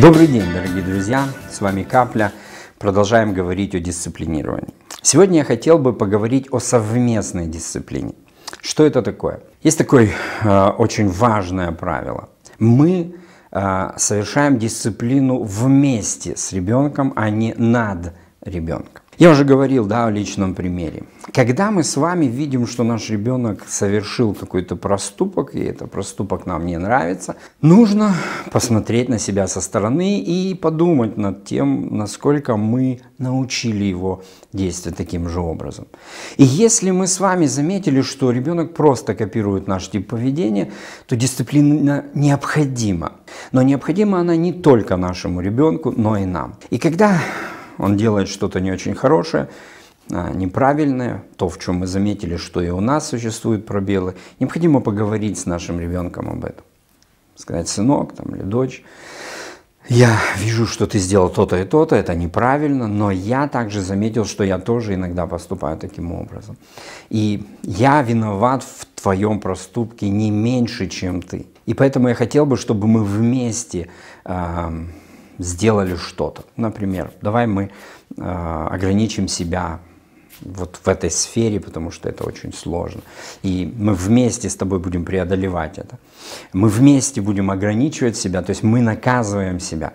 Добрый день, дорогие друзья! С вами Капля. Продолжаем говорить о дисциплинировании. Сегодня я хотел бы поговорить о совместной дисциплине. Что это такое? Есть такое э, очень важное правило. Мы э, совершаем дисциплину вместе с ребенком, а не над ребенком. Я уже говорил, да, о личном примере. Когда мы с вами видим, что наш ребенок совершил какой-то проступок, и этот проступок нам не нравится, нужно посмотреть на себя со стороны и подумать над тем, насколько мы научили его действовать таким же образом. И если мы с вами заметили, что ребенок просто копирует наш тип поведения, то дисциплина необходима. Но необходима она не только нашему ребенку, но и нам. И когда он делает что-то не очень хорошее, а, неправильное, то, в чем мы заметили, что и у нас существуют пробелы, необходимо поговорить с нашим ребенком об этом. Сказать, сынок там, или дочь, я вижу, что ты сделал то-то и то-то, это неправильно, но я также заметил, что я тоже иногда поступаю таким образом. И я виноват в твоем проступке не меньше, чем ты. И поэтому я хотел бы, чтобы мы вместе э, сделали что-то. Например, давай мы э, ограничим себя вот в этой сфере, потому что это очень сложно. И мы вместе с тобой будем преодолевать это. Мы вместе будем ограничивать себя, то есть мы наказываем себя.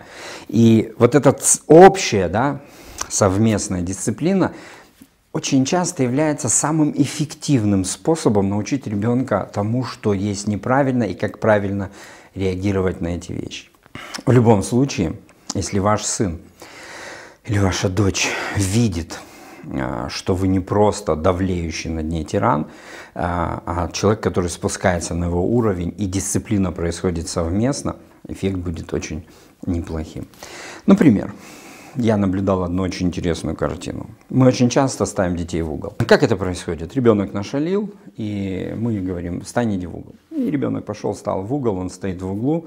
И вот эта общая, да, совместная дисциплина очень часто является самым эффективным способом научить ребенка тому, что есть неправильно и как правильно реагировать на эти вещи. В любом случае, если ваш сын или ваша дочь видит, э, что вы не просто давлеющий над ней тиран, э, а человек, который спускается на его уровень, и дисциплина происходит совместно, эффект будет очень неплохим. Например, я наблюдал одну очень интересную картину. Мы очень часто ставим детей в угол. Как это происходит? Ребенок нашалил, и мы говорим, встань, иди в угол. И ребенок пошел, стал в угол, он стоит в углу,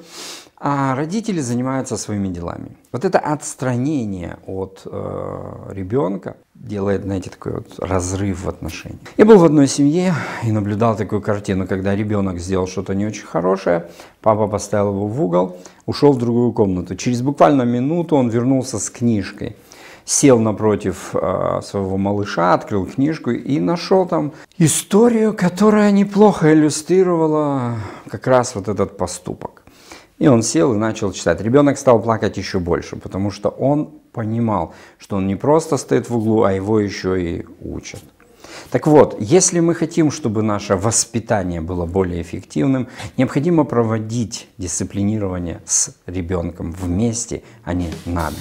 а родители занимаются своими делами. Вот это отстранение от э, ребенка, делает, знаете, такой вот разрыв в отношениях. Я был в одной семье и наблюдал такую картину, когда ребенок сделал что-то не очень хорошее, папа поставил его в угол, ушел в другую комнату. Через буквально минуту он вернулся с книжкой сел напротив э, своего малыша, открыл книжку и нашел там историю, которая неплохо иллюстрировала как раз вот этот поступок. И он сел и начал читать. Ребенок стал плакать еще больше, потому что он понимал, что он не просто стоит в углу, а его еще и учат. Так вот, если мы хотим, чтобы наше воспитание было более эффективным, необходимо проводить дисциплинирование с ребенком вместе, а не над.